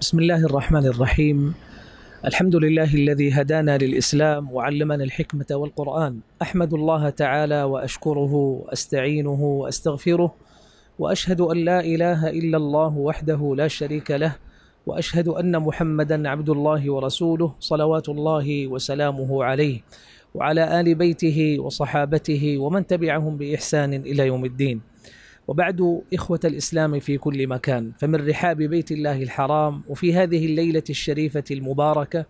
بسم الله الرحمن الرحيم الحمد لله الذي هدانا للاسلام وعلمنا الحكمه والقران احمد الله تعالى واشكره واستعينه واستغفره واشهد ان لا اله الا الله وحده لا شريك له واشهد ان محمدا عبد الله ورسوله صلوات الله وسلامه عليه وعلى ال بيته وصحابته ومن تبعهم باحسان الى يوم الدين وبعد إخوة الإسلام في كل مكان فمن رحاب بيت الله الحرام وفي هذه الليلة الشريفة المباركة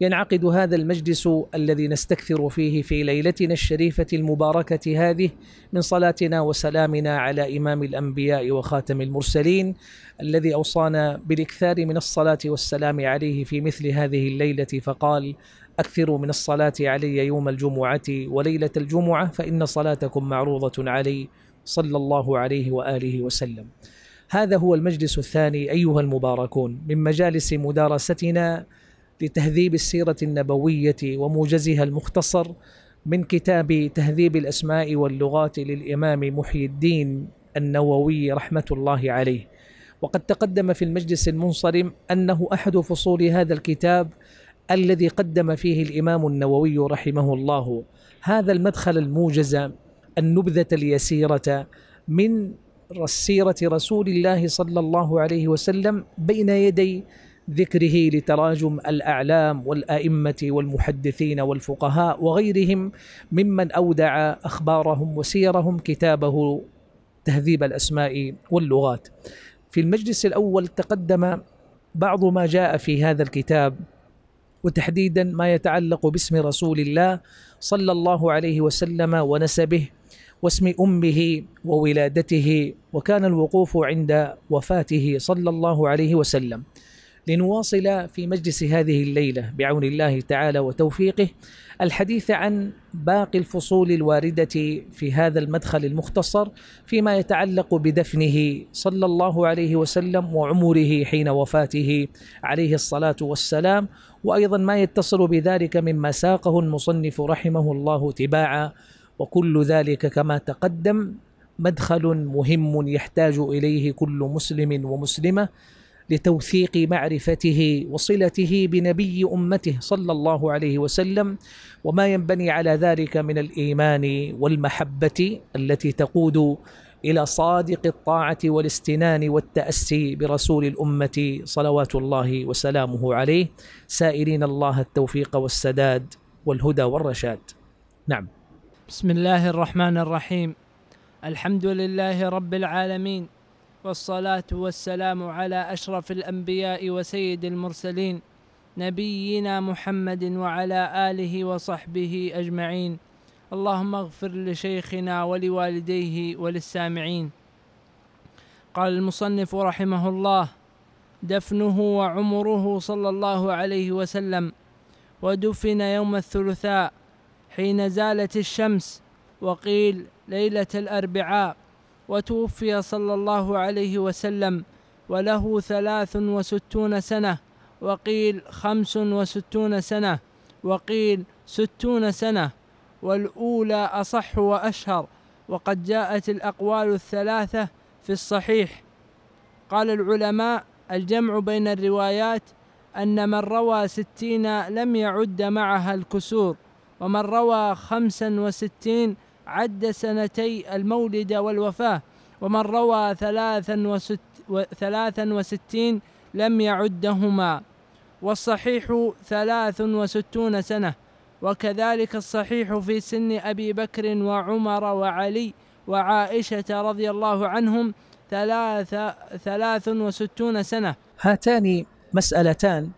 ينعقد هذا المجلس الذي نستكثر فيه في ليلتنا الشريفة المباركة هذه من صلاتنا وسلامنا على إمام الأنبياء وخاتم المرسلين الذي أوصانا بالإكثار من الصلاة والسلام عليه في مثل هذه الليلة فقال أكثروا من الصلاة علي يوم الجمعة وليلة الجمعة فإن صلاتكم معروضة علي صلى الله عليه واله وسلم. هذا هو المجلس الثاني ايها المباركون من مجالس مدارستنا لتهذيب السيره النبويه وموجزها المختصر من كتاب تهذيب الاسماء واللغات للامام محي الدين النووي رحمه الله عليه. وقد تقدم في المجلس المنصرم انه احد فصول هذا الكتاب الذي قدم فيه الامام النووي رحمه الله هذا المدخل الموجز النبذة اليسيرة من سيرة رسول الله صلى الله عليه وسلم بين يدي ذكره لتراجم الأعلام والأئمة والمحدثين والفقهاء وغيرهم ممن أودع أخبارهم وسيرهم كتابه تهذيب الأسماء واللغات في المجلس الأول تقدم بعض ما جاء في هذا الكتاب وتحديدا ما يتعلق باسم رسول الله صلى الله عليه وسلم ونسبه واسم امه وولادته وكان الوقوف عند وفاته صلى الله عليه وسلم لنواصل في مجلس هذه الليله بعون الله تعالى وتوفيقه الحديث عن باقي الفصول الوارده في هذا المدخل المختصر فيما يتعلق بدفنه صلى الله عليه وسلم وعمره حين وفاته عليه الصلاه والسلام وايضا ما يتصل بذلك مما ساقه المصنف رحمه الله تباعا وكل ذلك كما تقدم مدخل مهم يحتاج اليه كل مسلم ومسلمه لتوثيق معرفته وصلته بنبي امته صلى الله عليه وسلم وما ينبني على ذلك من الايمان والمحبه التي تقود الى صادق الطاعه والاستنان والتاسي برسول الامه صلوات الله وسلامه عليه سائلين الله التوفيق والسداد والهدى والرشاد نعم بسم الله الرحمن الرحيم الحمد لله رب العالمين والصلاة والسلام على أشرف الأنبياء وسيد المرسلين نبينا محمد وعلى آله وصحبه أجمعين اللهم اغفر لشيخنا ولوالديه وللسامعين قال المصنف رحمه الله دفنه وعمره صلى الله عليه وسلم ودفن يوم الثلاثاء حين زالت الشمس وقيل ليلة الأربعاء وتوفي صلى الله عليه وسلم وله ثلاث وستون سنة وقيل خمس وستون سنة وقيل ستون سنة والأولى أصح وأشهر وقد جاءت الأقوال الثلاثة في الصحيح قال العلماء الجمع بين الروايات أن من روى ستين لم يعد معها الكسور ومن روى خمسا وستين عد سنتي المولد والوفاة ومن روى ثلاثا, وست ثلاثا وستين لم يعدهما والصحيح ثلاث وستون سنة وكذلك الصحيح في سن أبي بكر وعمر وعلي وعائشة رضي الله عنهم ثلاث, ثلاث وستون سنة هاتان مسألتان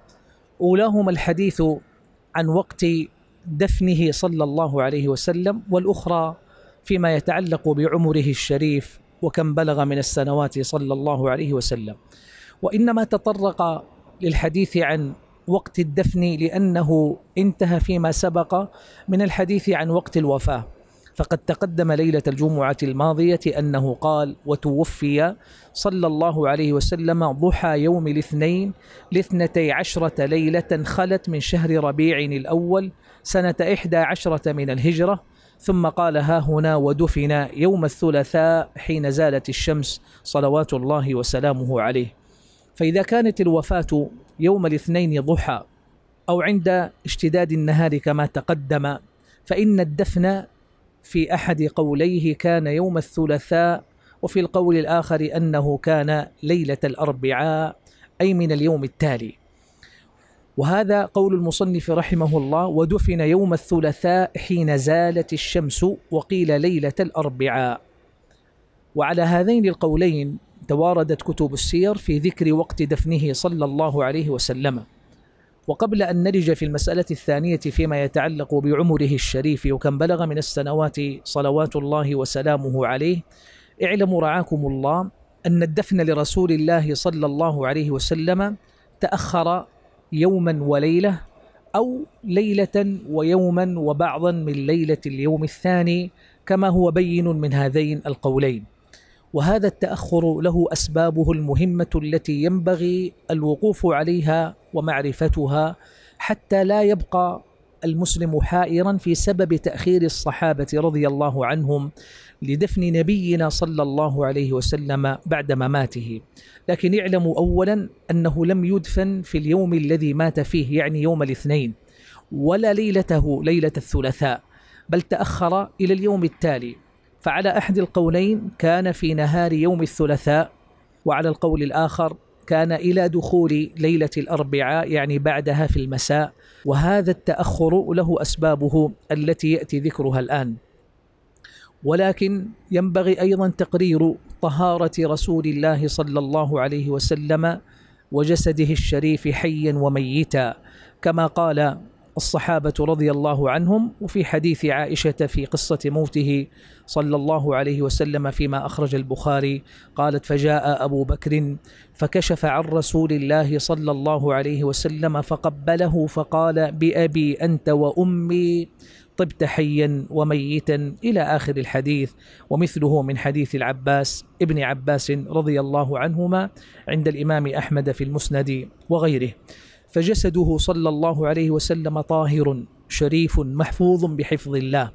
أولاهما الحديث عن وقت دفنه صلى الله عليه وسلم والأخرى فيما يتعلق بعمره الشريف وكم بلغ من السنوات صلى الله عليه وسلم وإنما تطرق للحديث عن وقت الدفن لأنه انتهى فيما سبق من الحديث عن وقت الوفاة فقد تقدم ليلة الجمعة الماضية أنه قال وتوفي صلى الله عليه وسلم ضحى يوم الاثنين لاثنتي عشرة ليلة خلت من شهر ربيع الأول سنة إحدى عشرة من الهجرة ثم قال ها هنا ودفن يوم الثلاثاء حين زالت الشمس صلوات الله وسلامه عليه فإذا كانت الوفاة يوم الاثنين ضحى أو عند اشتداد النهار كما تقدم فإن الدفن في احد قوليه كان يوم الثلاثاء وفي القول الاخر انه كان ليله الاربعاء اي من اليوم التالي وهذا قول المصنف رحمه الله ودفن يوم الثلاثاء حين زالت الشمس وقيل ليله الاربعاء وعلى هذين القولين تواردت كتب السير في ذكر وقت دفنه صلى الله عليه وسلم وقبل أن نلج في المسألة الثانية فيما يتعلق بعمره الشريف وكم بلغ من السنوات صلوات الله وسلامه عليه اعلموا رعاكم الله أن الدفن لرسول الله صلى الله عليه وسلم تأخر يوما وليلة أو ليلة ويوما وبعضا من ليلة اليوم الثاني كما هو بين من هذين القولين وهذا التاخر له اسبابه المهمه التي ينبغي الوقوف عليها ومعرفتها حتى لا يبقى المسلم حائرا في سبب تاخير الصحابه رضي الله عنهم لدفن نبينا صلى الله عليه وسلم بعد مماته لكن اعلموا اولا انه لم يدفن في اليوم الذي مات فيه يعني يوم الاثنين ولا ليلته ليله الثلاثاء بل تاخر الى اليوم التالي فعلى احد القولين كان في نهار يوم الثلاثاء وعلى القول الاخر كان الى دخول ليله الاربعاء يعني بعدها في المساء وهذا التاخر له اسبابه التي ياتي ذكرها الان ولكن ينبغي ايضا تقرير طهاره رسول الله صلى الله عليه وسلم وجسده الشريف حيا وميتا كما قال الصحابة رضي الله عنهم وفي حديث عائشة في قصة موته صلى الله عليه وسلم فيما أخرج البخاري قالت فجاء أبو بكر فكشف عن رسول الله صلى الله عليه وسلم فقبله فقال بأبي أنت وأمي طبت حيا وميتا إلى آخر الحديث ومثله من حديث العباس ابن عباس رضي الله عنهما عند الإمام أحمد في المسند وغيره فجسده صلى الله عليه وسلم طاهر شريف محفوظ بحفظ الله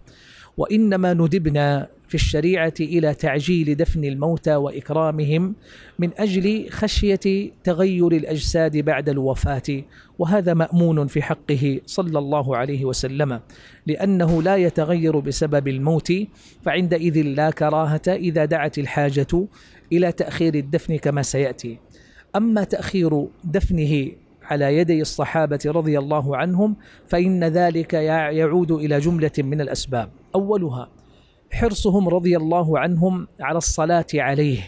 وانما ندبنا في الشريعه الى تعجيل دفن الموتى واكرامهم من اجل خشيه تغير الاجساد بعد الوفاه وهذا مامون في حقه صلى الله عليه وسلم لانه لا يتغير بسبب الموت فعندئذ لا كراهه اذا دعت الحاجه الى تاخير الدفن كما سياتي اما تاخير دفنه على يدي الصحابة رضي الله عنهم فإن ذلك يعود إلى جملة من الأسباب أولها حرصهم رضي الله عنهم على الصلاة عليه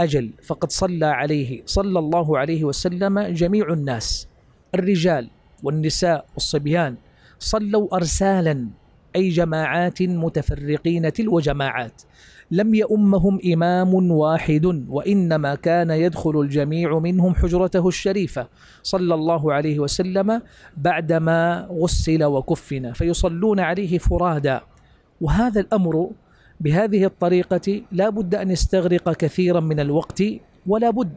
أجل فقد صلى عليه صلى الله عليه وسلم جميع الناس الرجال والنساء والصبيان صلوا أرسالا أي جماعات متفرقين تلو جماعات لم يؤمهم إمام واحد وإنما كان يدخل الجميع منهم حجرته الشريفة صلى الله عليه وسلم بعدما غسل وكفن فيصلون عليه فرادا وهذا الأمر بهذه الطريقة لا بد أن يستغرق كثيرا من الوقت ولا بد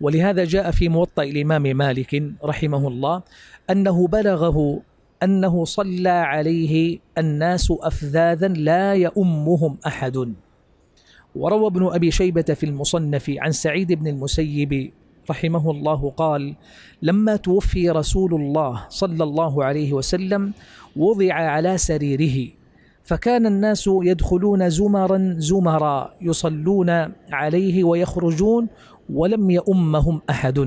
ولهذا جاء في موطأ الإمام مالك رحمه الله أنه بلغه أنه صلى عليه الناس أفذاذا لا يؤمهم أحد وروى ابن أبي شيبة في المصنف عن سعيد بن المسيب رحمه الله قال لما توفي رسول الله صلى الله عليه وسلم وضع على سريره فكان الناس يدخلون زمرا زمرا يصلون عليه ويخرجون ولم يؤمهم أحد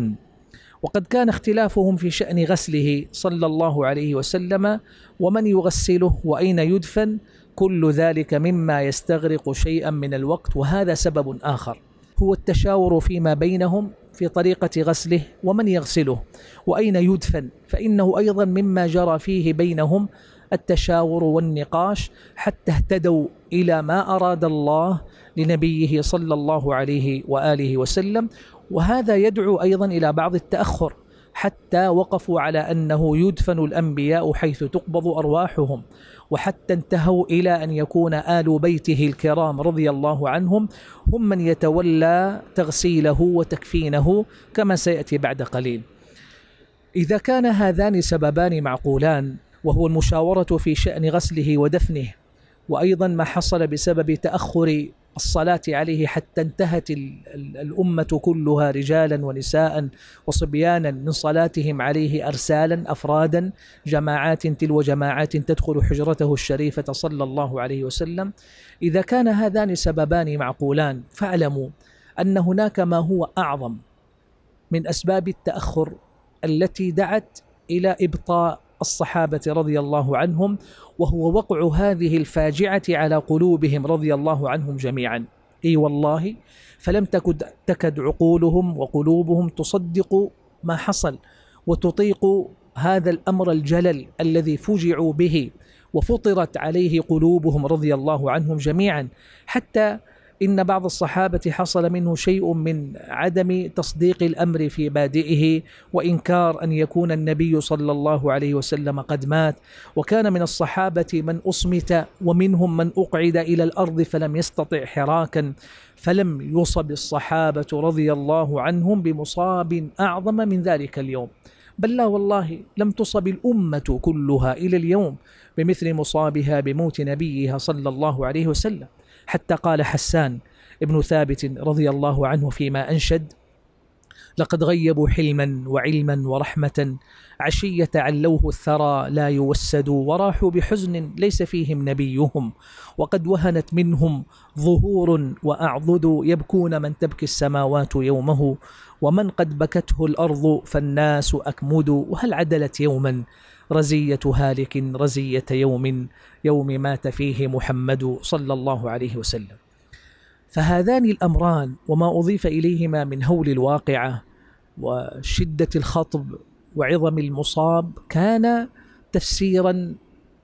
وقد كان اختلافهم في شأن غسله صلى الله عليه وسلم ومن يغسله وأين يدفن كل ذلك مما يستغرق شيئا من الوقت وهذا سبب آخر هو التشاور فيما بينهم في طريقة غسله ومن يغسله وأين يدفن فإنه أيضا مما جرى فيه بينهم التشاور والنقاش حتى اهتدوا إلى ما أراد الله لنبيه صلى الله عليه وآله وسلم وهذا يدعو أيضا إلى بعض التأخر حتى وقفوا على انه يدفن الانبياء حيث تقبض ارواحهم وحتى انتهوا الى ان يكون ال بيته الكرام رضي الله عنهم هم من يتولى تغسيله وتكفينه كما سياتي بعد قليل. اذا كان هذان سببان معقولان وهو المشاوره في شان غسله ودفنه وايضا ما حصل بسبب تاخر الصلاة عليه حتى انتهت الأمة كلها رجالا ونساء وصبيانا من صلاتهم عليه أرسالا أفرادا جماعات تلو جماعات تدخل حجرته الشريفة صلى الله عليه وسلم إذا كان هذان سببان معقولان فاعلموا أن هناك ما هو أعظم من أسباب التأخر التي دعت إلى إبطاء الصحابه رضي الله عنهم وهو وقع هذه الفاجعه على قلوبهم رضي الله عنهم جميعا اي والله فلم تكد تكد عقولهم وقلوبهم تصدق ما حصل وتطيق هذا الامر الجلل الذي فجعوا به وفطرت عليه قلوبهم رضي الله عنهم جميعا حتى إن بعض الصحابة حصل منه شيء من عدم تصديق الأمر في بادئه وإنكار أن يكون النبي صلى الله عليه وسلم قد مات وكان من الصحابة من أصمت ومنهم من أقعد إلى الأرض فلم يستطع حراكا فلم يصب الصحابة رضي الله عنهم بمصاب أعظم من ذلك اليوم بل لا والله لم تصب الأمة كلها إلى اليوم بمثل مصابها بموت نبيها صلى الله عليه وسلم حتى قال حسان ابن ثابت رضي الله عنه فيما أنشد لقد غيبوا حلما وعلما ورحمة عشية علوه الثرى لا يوسد وراحوا بحزن ليس فيهم نبيهم وقد وهنت منهم ظهور وأعضد يبكون من تبكي السماوات يومه ومن قد بكته الأرض فالناس أكمد وهل عدلت يوما رزية هالك رزية يوم يوم مات فيه محمد صلى الله عليه وسلم فهذان الأمران وما أضيف إليهما من هول الواقعة وشدة الخطب وعظم المصاب كان تفسيرا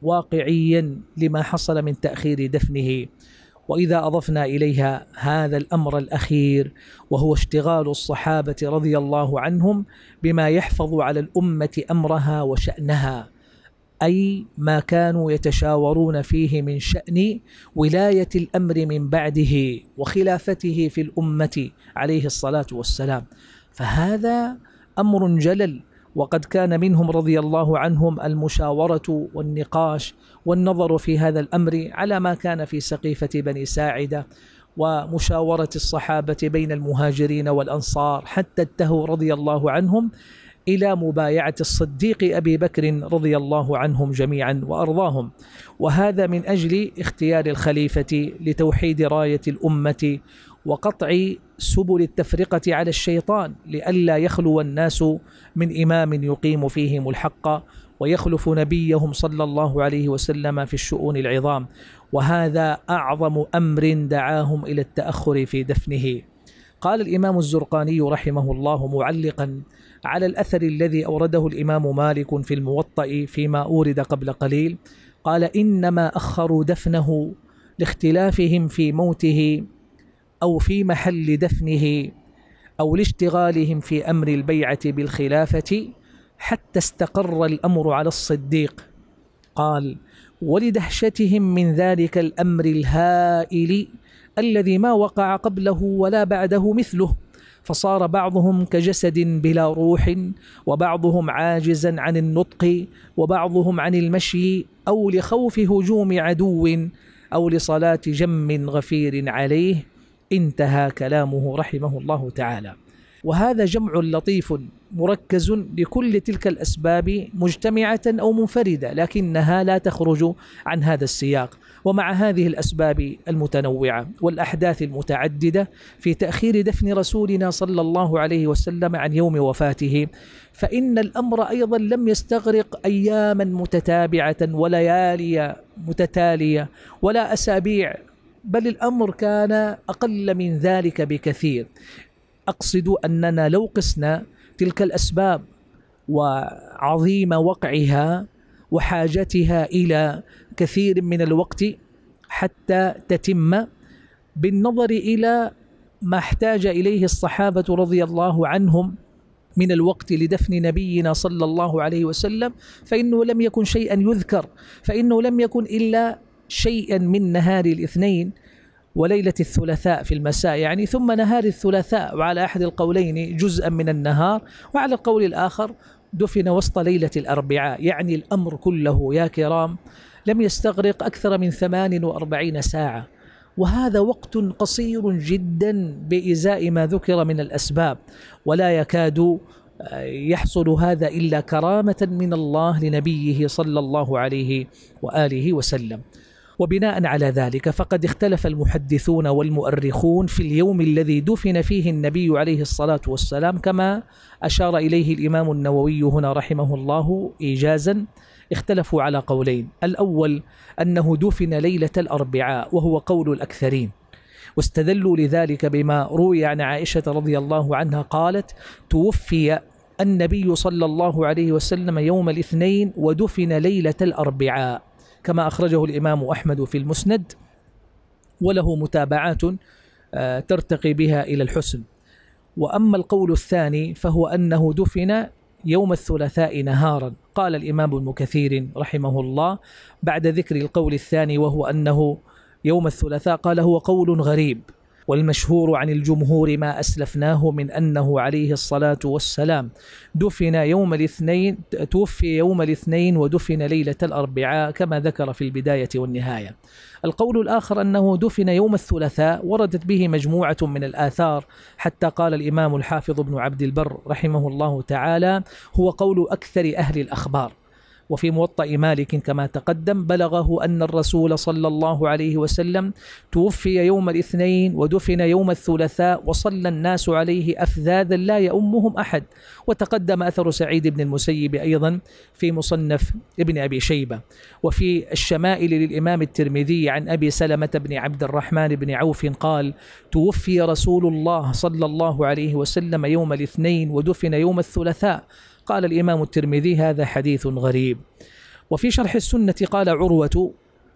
واقعيا لما حصل من تأخير دفنه واذا اضفنا اليها هذا الامر الاخير وهو اشتغال الصحابه رضي الله عنهم بما يحفظ على الامه امرها وشانها اي ما كانوا يتشاورون فيه من شان ولايه الامر من بعده وخلافته في الامه عليه الصلاه والسلام فهذا امر جلل وقد كان منهم رضي الله عنهم المشاورة والنقاش والنظر في هذا الأمر على ما كان في سقيفة بني ساعدة ومشاورة الصحابة بين المهاجرين والأنصار حتى انتهوا رضي الله عنهم إلى مبايعة الصديق أبي بكر رضي الله عنهم جميعا وأرضاهم وهذا من أجل اختيار الخليفة لتوحيد راية الأمة وقطع سبل التفرقة على الشيطان لئلا يخلو الناس من إمام يقيم فيهم الحق ويخلف نبيهم صلى الله عليه وسلم في الشؤون العظام وهذا أعظم أمر دعاهم إلى التأخر في دفنه قال الإمام الزرقاني رحمه الله معلقا على الأثر الذي أورده الإمام مالك في الموطأ فيما أورد قبل قليل قال إنما أخروا دفنه لاختلافهم في موته أو في محل دفنه أو لاشتغالهم في أمر البيعة بالخلافة حتى استقر الأمر على الصديق قال ولدهشتهم من ذلك الأمر الهائل الذي ما وقع قبله ولا بعده مثله فصار بعضهم كجسد بلا روح وبعضهم عاجزا عن النطق وبعضهم عن المشي او لخوف هجوم عدو او لصلاه جم غفير عليه انتهى كلامه رحمه الله تعالى وهذا جمع لطيف مركز لكل تلك الاسباب مجتمعه او منفرده لكنها لا تخرج عن هذا السياق ومع هذه الاسباب المتنوعه والاحداث المتعدده في تاخير دفن رسولنا صلى الله عليه وسلم عن يوم وفاته فان الامر ايضا لم يستغرق اياما متتابعه وليالي متتاليه ولا اسابيع بل الامر كان اقل من ذلك بكثير اقصد اننا لو قسنا تلك الاسباب وعظيم وقعها وحاجتها الى كثير من الوقت حتى تتم بالنظر الى ما احتاج اليه الصحابه رضي الله عنهم من الوقت لدفن نبينا صلى الله عليه وسلم فانه لم يكن شيئا يذكر فانه لم يكن الا شيئا من نهار الاثنين وليلة الثلاثاء في المساء يعني ثم نهار الثلاثاء وعلى أحد القولين جزءا من النهار وعلى القول الآخر دفن وسط ليلة الأربعاء يعني الأمر كله يا كرام لم يستغرق أكثر من 48 ساعة وهذا وقت قصير جدا بإزاء ما ذكر من الأسباب ولا يكاد آه، يحصل هذا إلا كرامة من الله لنبيه صلى الله عليه وآله وسلم وبناء على ذلك فقد اختلف المحدثون والمؤرخون في اليوم الذي دفن فيه النبي عليه الصلاة والسلام كما أشار إليه الإمام النووي هنا رحمه الله إيجازا اختلفوا على قولين الأول أنه دفن ليلة الأربعاء وهو قول الأكثرين واستدلوا لذلك بما روي عن عائشة رضي الله عنها قالت توفي النبي صلى الله عليه وسلم يوم الاثنين ودفن ليلة الأربعاء كما أخرجه الإمام أحمد في المسند وله متابعات آه، ترتقي بها إلى الحسن وأما القول الثاني فهو أنه دفن يوم الثلاثاء نهارا قال الإمام ابن كثير رحمه الله بعد ذكر القول الثاني وهو أنه يوم الثلاثاء قال هو قول غريب والمشهور عن الجمهور ما أسلفناه من أنه عليه الصلاة والسلام دفن يوم الاثنين توفي يوم الاثنين ودفن ليلة الأربعاء كما ذكر في البداية والنهاية القول الآخر أنه دفن يوم الثلاثاء وردت به مجموعة من الآثار حتى قال الإمام الحافظ ابن عبد البر رحمه الله تعالى هو قول أكثر أهل الأخبار وفي موطأ مالك كما تقدم بلغه أن الرسول صلى الله عليه وسلم توفي يوم الاثنين ودفن يوم الثلاثاء وصلى الناس عليه أفذاذا لا يؤمهم أحد وتقدم أثر سعيد بن المسيب أيضا في مصنف ابن أبي شيبة وفي الشمائل للإمام الترمذي عن أبي سلمة بن عبد الرحمن بن عوف قال توفي رسول الله صلى الله عليه وسلم يوم الاثنين ودفن يوم الثلاثاء قال الإمام الترمذي هذا حديث غريب وفي شرح السنة قال عروة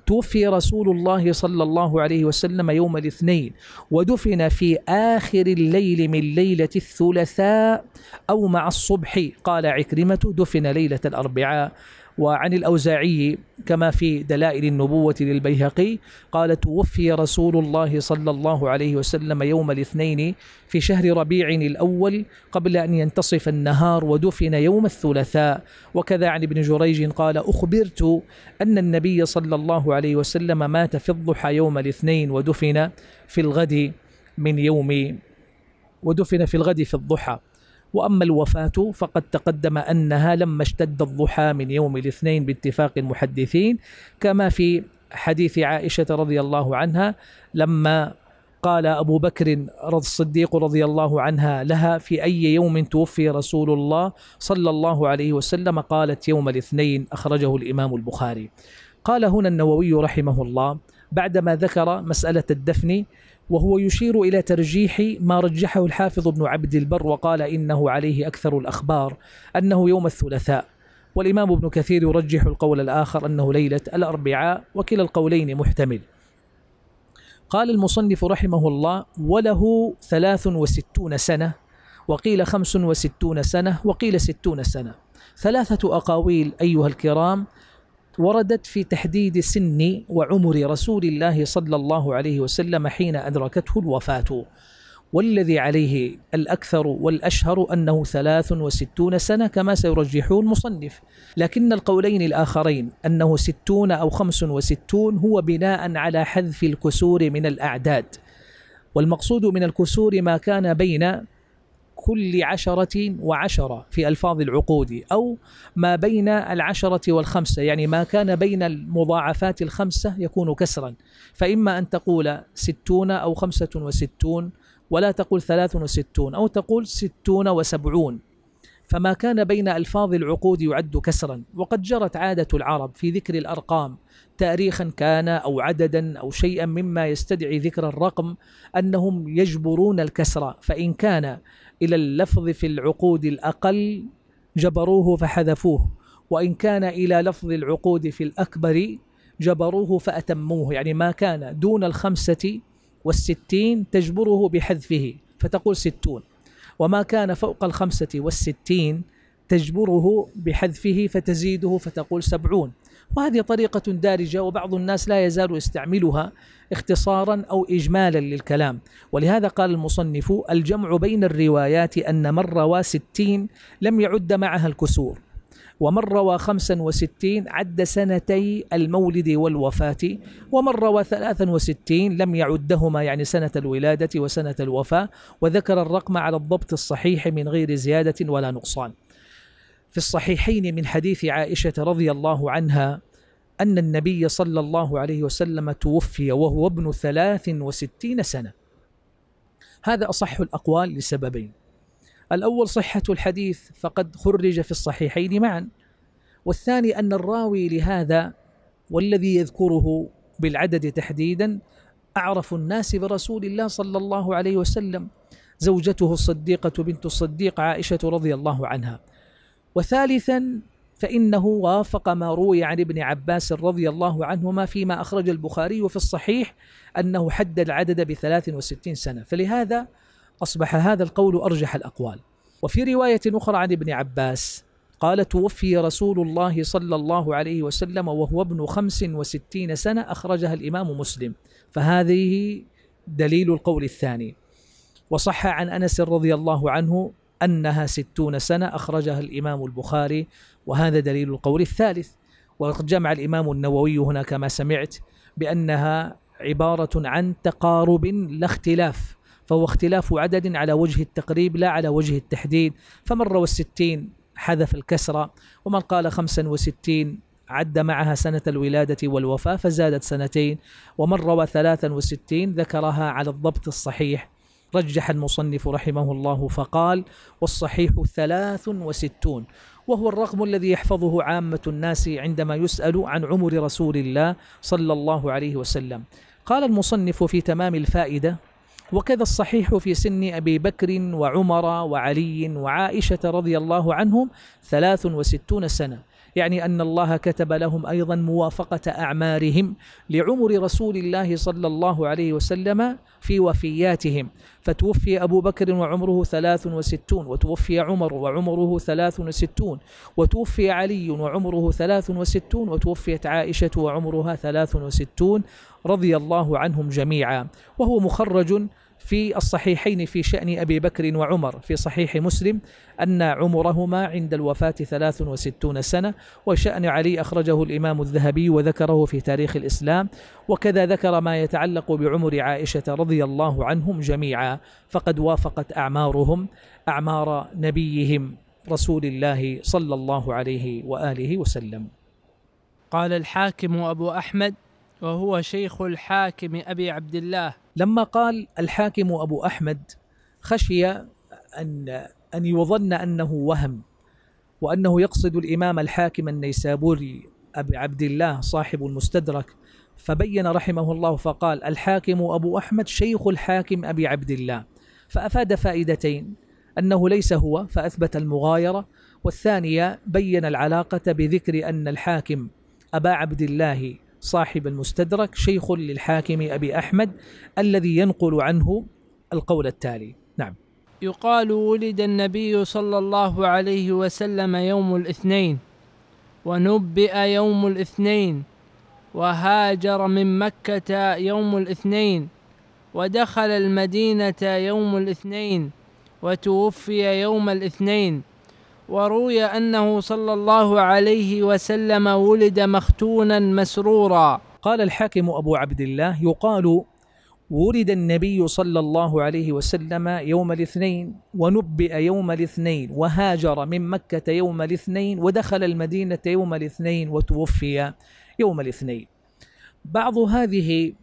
توفي رسول الله صلى الله عليه وسلم يوم الاثنين ودفن في آخر الليل من ليلة الثلاثاء أو مع الصبح قال عكرمة دفن ليلة الأربعاء وعن الأوزاعي كما في دلائل النبوة للبيهقي قال توفي رسول الله صلى الله عليه وسلم يوم الاثنين في شهر ربيع الأول قبل أن ينتصف النهار ودفن يوم الثلاثاء وكذا عن ابن جريج قال أخبرت أن النبي صلى الله عليه وسلم مات في الضحى يوم الاثنين ودفن في الغد من يوم ودفن في الغد في الضحى وأما الوفاة فقد تقدم أنها لما اشتد الضحى من يوم الاثنين باتفاق المحدثين كما في حديث عائشة رضي الله عنها لما قال أبو بكر الصديق رضي الله عنها لها في أي يوم توفي رسول الله صلى الله عليه وسلم قالت يوم الاثنين أخرجه الإمام البخاري قال هنا النووي رحمه الله بعدما ذكر مسألة الدفن وهو يشير إلى ترجيح ما رجحه الحافظ ابن عبد البر وقال إنه عليه أكثر الأخبار أنه يوم الثلاثاء والإمام ابن كثير يرجح القول الآخر أنه ليلة الأربعاء وكلا القولين محتمل قال المصنف رحمه الله وله ثلاث وستون سنة وقيل خمس وستون سنة وقيل ستون سنة ثلاثة أقاويل أيها الكرام وردت في تحديد سن وعمر رسول الله صلى الله عليه وسلم حين أدركته الوفاة والذي عليه الأكثر والأشهر أنه 63 سنة كما سيرجحه المصنف لكن القولين الآخرين أنه 60 أو 65 هو بناء على حذف الكسور من الأعداد والمقصود من الكسور ما كان بين كل عشرة وعشرة في ألفاظ العقود أو ما بين العشرة والخمسة يعني ما كان بين المضاعفات الخمسة يكون كسرا فإما أن تقول ستون أو خمسة وستون ولا تقول ثلاث وستون أو تقول ستون وسبعون فما كان بين ألفاظ العقود يعد كسرا وقد جرت عادة العرب في ذكر الأرقام تاريخا كان أو عددا أو شيئا مما يستدعي ذكر الرقم أنهم يجبرون الكسر فإن كان إلى اللفظ في العقود الأقل جبروه فحذفوه وإن كان إلى لفظ العقود في الأكبر جبروه فأتموه يعني ما كان دون الخمسة والستين تجبره بحذفه فتقول ستون وما كان فوق الخمسة والستين تجبره بحذفه فتزيده فتقول سبعون وهذه طريقة دارجة وبعض الناس لا يزال يستعملها اختصارا أو إجمالا للكلام ولهذا قال المصنف الجمع بين الروايات أن من روى ستين لم يعد معها الكسور ومن روى خمسا وستين عد سنتي المولد والوفاة ومن روى ثلاثا وستين لم يعدهما يعني سنة الولادة وسنة الوفاة وذكر الرقم على الضبط الصحيح من غير زيادة ولا نقصان في الصحيحين من حديث عائشة رضي الله عنها أن النبي صلى الله عليه وسلم توفي وهو ابن ثلاث وستين سنة هذا أصح الأقوال لسببين الأول صحة الحديث فقد خرج في الصحيحين معا والثاني أن الراوي لهذا والذي يذكره بالعدد تحديدا أعرف الناس برسول الله صلى الله عليه وسلم زوجته الصديقة بنت الصديق عائشة رضي الله عنها وثالثا فإنه وافق ما روي عن ابن عباس رضي الله عنهما فيما أخرج البخاري في الصحيح أنه حد العدد بثلاث وستين سنة فلهذا أصبح هذا القول أرجح الأقوال وفي رواية أخرى عن ابن عباس قال توفي رسول الله صلى الله عليه وسلم وهو ابن خمس وستين سنة أخرجها الإمام مسلم فهذه دليل القول الثاني وصح عن أنس رضي الله عنه أنها ستون سنة أخرجها الإمام البخاري وهذا دليل القول الثالث وقد جمع الإمام النووي هنا كما سمعت بأنها عبارة عن تقارب لا اختلاف فهو اختلاف عدد على وجه التقريب لا على وجه التحديد فمن روى الستين حذف الكسرة ومن قال خمسا وستين عد معها سنة الولادة والوفاة فزادت سنتين ومن روى ثلاثا وستين ذكرها على الضبط الصحيح رجح المصنف رحمه الله فقال والصحيح ثلاث وستون وهو الرقم الذي يحفظه عامة الناس عندما يسأل عن عمر رسول الله صلى الله عليه وسلم قال المصنف في تمام الفائدة وكذا الصحيح في سن أبي بكر وعمر وعلي وعائشة رضي الله عنهم ثلاث وستون سنة يعني أن الله كتب لهم أيضا موافقة أعمارهم لعمر رسول الله صلى الله عليه وسلم في وفياتهم فتوفي أبو بكر وعمره ثلاث وستون وتوفي عمر وعمره ثلاث وستون وتوفي علي وعمره ثلاث وستون وتوفيت عائشة وعمرها ثلاث وستون رضي الله عنهم جميعا وهو مخرج في الصحيحين في شأن أبي بكر وعمر في صحيح مسلم أن عمرهما عند الوفاة 63 سنة وشأن علي أخرجه الإمام الذهبي وذكره في تاريخ الإسلام وكذا ذكر ما يتعلق بعمر عائشة رضي الله عنهم جميعا فقد وافقت أعمارهم أعمار نبيهم رسول الله صلى الله عليه وآله وسلم قال الحاكم أبو أحمد وهو شيخ الحاكم أبي عبد الله لما قال الحاكم أبو أحمد خشي أن أن يظن أنه وهم وأنه يقصد الإمام الحاكم النيسابوري أبي عبد الله صاحب المستدرك فبين رحمه الله فقال الحاكم أبو أحمد شيخ الحاكم أبي عبد الله فأفاد فائدتين أنه ليس هو فأثبت المغايرة والثانية بين العلاقة بذكر أن الحاكم أبا عبد الله صاحب المستدرك شيخ للحاكم أبي أحمد الذي ينقل عنه القول التالي نعم يقال ولد النبي صلى الله عليه وسلم يوم الاثنين ونبئ يوم الاثنين وهاجر من مكة يوم الاثنين ودخل المدينة يوم الاثنين وتوفي يوم الاثنين وروي انه صلى الله عليه وسلم ولد مختونا مسرورا قال الحاكم ابو عبد الله يقال ولد النبي صلى الله عليه وسلم يوم الاثنين ونبئ يوم الاثنين وهاجر من مكة يوم الاثنين ودخل المدينة يوم الاثنين وتوفي يوم الاثنين. بعض هذه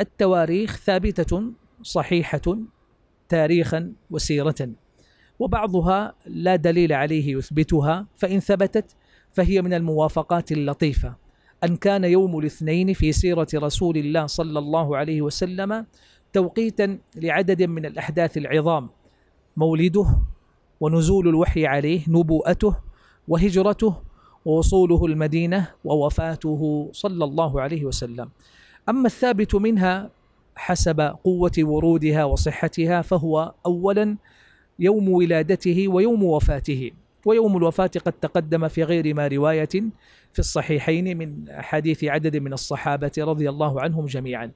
التواريخ ثابتة صحيحة تاريخا وسيرة وبعضها لا دليل عليه يثبتها فإن ثبتت فهي من الموافقات اللطيفة أن كان يوم الاثنين في سيرة رسول الله صلى الله عليه وسلم توقيتا لعدد من الأحداث العظام مولده ونزول الوحي عليه نبوءته وهجرته ووصوله المدينة ووفاته صلى الله عليه وسلم أما الثابت منها حسب قوة ورودها وصحتها فهو أولا يوم ولادته ويوم وفاته ويوم الوفاة قد تقدم في غير ما رواية في الصحيحين من حديث عدد من الصحابة رضي الله عنهم جميعا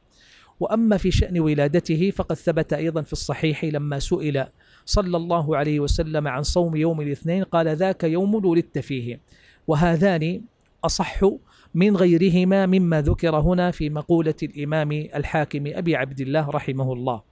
وأما في شأن ولادته فقد ثبت أيضا في الصحيح لما سئل صلى الله عليه وسلم عن صوم يوم الاثنين قال ذاك يوم ولدت فيه وهذان أصح من غيرهما مما ذكر هنا في مقولة الإمام الحاكم أبي عبد الله رحمه الله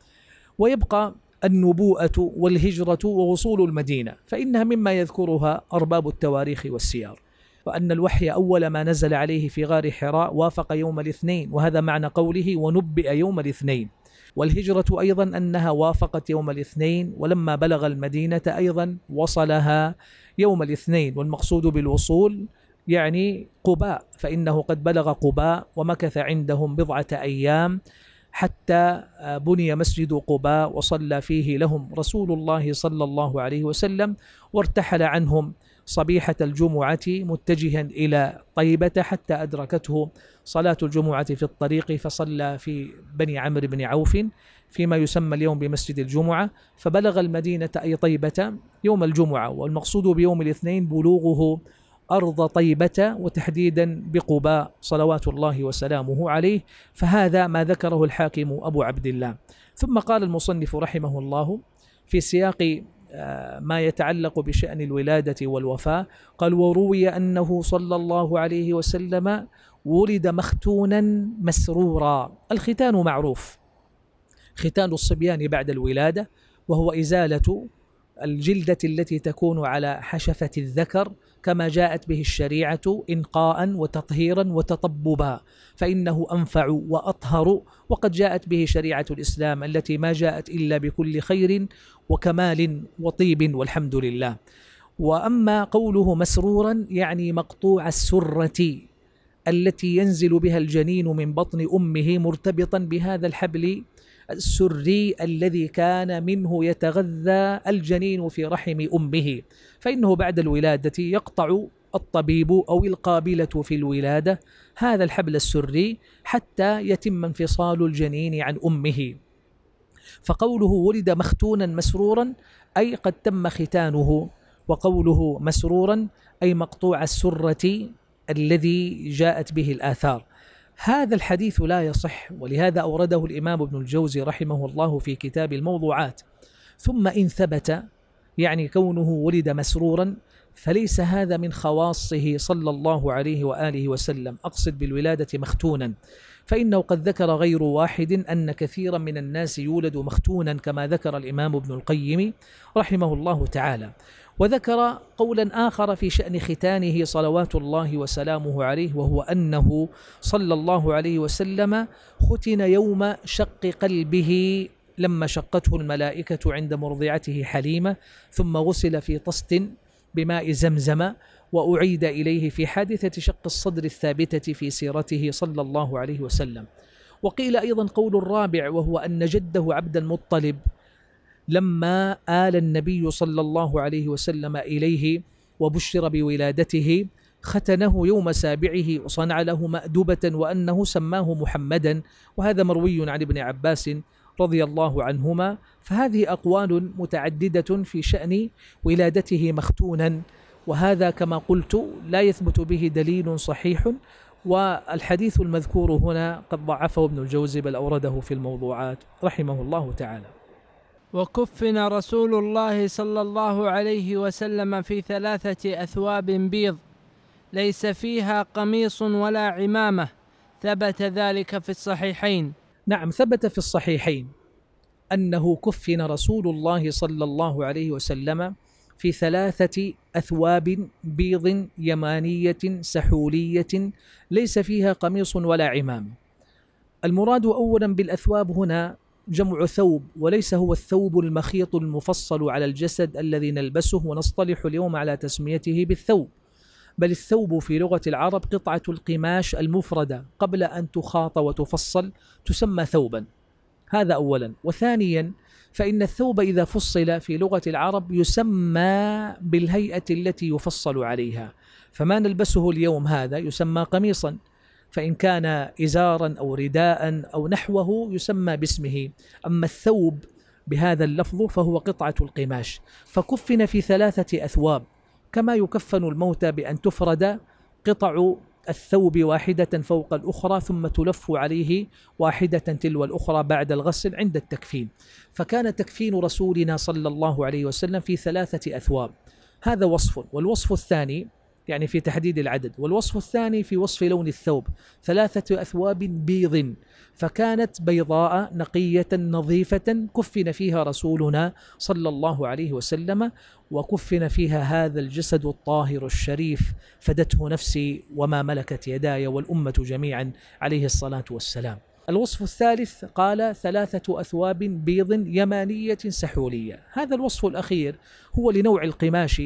ويبقى النبوءة والهجرة ووصول المدينة فإنها مما يذكرها أرباب التواريخ والسيار وأن الوحي أول ما نزل عليه في غار حراء وافق يوم الاثنين وهذا معنى قوله ونبئ يوم الاثنين والهجرة أيضا أنها وافقت يوم الاثنين ولما بلغ المدينة أيضا وصلها يوم الاثنين والمقصود بالوصول يعني قباء فإنه قد بلغ قباء ومكث عندهم بضعة أيام حتى آه، بني مسجد قباء وصلى فيه لهم رسول الله صلى الله عليه وسلم وارتحل عنهم صبيحة الجمعة متجها إلى طيبة حتى أدركته صلاة الجمعة في الطريق فصلى في بني عمرو بن عوف فيما يسمى اليوم بمسجد الجمعة فبلغ المدينة أي طيبة يوم الجمعة والمقصود بيوم الاثنين بلوغه أرض طيبة وتحديدا بقباء صلوات الله وسلامه عليه فهذا ما ذكره الحاكم أبو عبد الله ثم قال المصنف رحمه الله في سياق آه، ما يتعلق بشأن الولادة والوفاة قال وروي أنه صلى الله عليه وسلم ولد مختونا مسرورا الختان معروف ختان الصبيان بعد الولادة وهو إزالة الجلدة التي تكون على حشفة الذكر كما جاءت به الشريعة إنقاء وتطهيرا وتطببا فإنه أنفع وأطهر وقد جاءت به شريعة الإسلام التي ما جاءت إلا بكل خير وكمال وطيب والحمد لله وأما قوله مسرورا يعني مقطوع السرة التي ينزل بها الجنين من بطن أمه مرتبطا بهذا الحبل السري الذي كان منه يتغذى الجنين في رحم امه فانه بعد الولاده يقطع الطبيب او القابله في الولاده هذا الحبل السري حتى يتم انفصال الجنين عن امه فقوله ولد مختونا مسرورا اي قد تم ختانه وقوله مسرورا اي مقطوع السره الذي جاءت به الاثار هذا الحديث لا يصح ولهذا أورده الإمام ابن الجوزي رحمه الله في كتاب الموضوعات ثم إن ثبت يعني كونه ولد مسرورا فليس هذا من خواصه صلى الله عليه وآله وسلم أقصد بالولادة مختونا فإنه قد ذكر غير واحد أن كثيرا من الناس يولد مختونا كما ذكر الإمام ابن القيم رحمه الله تعالى وذكر قولا آخر في شأن ختانه صلوات الله وسلامه عليه وهو أنه صلى الله عليه وسلم ختن يوم شق قلبه لما شقته الملائكة عند مرضعته حليمة ثم غسل في طست بماء زمزم وأعيد إليه في حادثة شق الصدر الثابتة في سيرته صلى الله عليه وسلم وقيل أيضا قول الرابع وهو أن جده عبد المطلب لما آل النبي صلى الله عليه وسلم إليه وبشر بولادته ختنه يوم سابعه وصنع له مأدبة وأنه سماه محمدا وهذا مروي عن ابن عباس رضي الله عنهما فهذه أقوال متعددة في شأن ولادته مختونا وهذا كما قلت لا يثبت به دليل صحيح والحديث المذكور هنا قد ضعفه ابن الجوزي بل أورده في الموضوعات رحمه الله تعالى وكفن رسول الله صلى الله عليه وسلم في ثلاثة أثواب بيض ليس فيها قميص ولا عمامة ثبت ذلك في الصحيحين نعم ثبت في الصحيحين أنه كفن رسول الله صلى الله عليه وسلم في ثلاثة أثواب بيض يمانية سحولية ليس فيها قميص ولا عمامة المراد أولا بالأثواب هنا جمع ثوب وليس هو الثوب المخيط المفصل على الجسد الذي نلبسه ونصطلح اليوم على تسميته بالثوب بل الثوب في لغة العرب قطعة القماش المفردة قبل أن تخاط وتفصل تسمى ثوبا هذا أولا وثانيا فإن الثوب إذا فصل في لغة العرب يسمى بالهيئة التي يفصل عليها فما نلبسه اليوم هذا يسمى قميصا فإن كان إزارا أو رداء أو نحوه يسمى باسمه أما الثوب بهذا اللفظ فهو قطعة القماش فكفن في ثلاثة أثواب كما يكفن الموتى بأن تفرد قطع الثوب واحدة فوق الأخرى ثم تلف عليه واحدة تلو الأخرى بعد الغسل عند التكفين فكان تكفين رسولنا صلى الله عليه وسلم في ثلاثة أثواب هذا وصف والوصف الثاني يعني في تحديد العدد والوصف الثاني في وصف لون الثوب ثلاثة أثواب بيض فكانت بيضاء نقية نظيفة كفن فيها رسولنا صلى الله عليه وسلم وكفن فيها هذا الجسد الطاهر الشريف فدته نفسي وما ملكت يداي والأمة جميعا عليه الصلاة والسلام الوصف الثالث قال ثلاثة أثواب بيض يمانية سحولية هذا الوصف الأخير هو لنوع القماش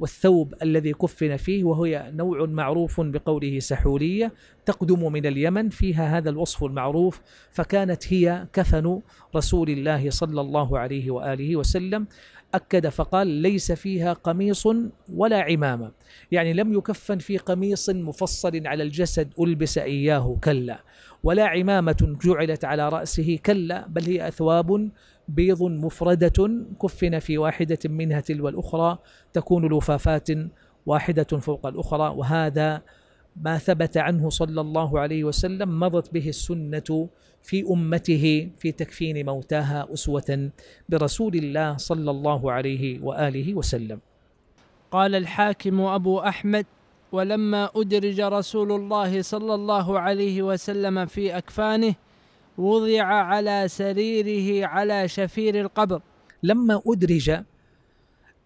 والثوب الذي كفن فيه وهي نوع معروف بقوله سحولية تقدم من اليمن فيها هذا الوصف المعروف فكانت هي كفن رسول الله صلى الله عليه وآله وسلم أكد فقال ليس فيها قميص ولا عمامة يعني لم يكفن في قميص مفصل على الجسد ألبس إياه كلا ولا عمامة جعلت على رأسه كلا بل هي أثواب بيض مفردة كفن في واحدة منها تلو الأخرى تكون لفافات واحدة فوق الأخرى وهذا ما ثبت عنه صلى الله عليه وسلم مضت به السنة في أمته في تكفين موتاها أسوة برسول الله صلى الله عليه وآله وسلم قال الحاكم أبو أحمد ولما أدرج رسول الله صلى الله عليه وسلم في أكفانه وضع على سريره على شفير القبر لما أدرج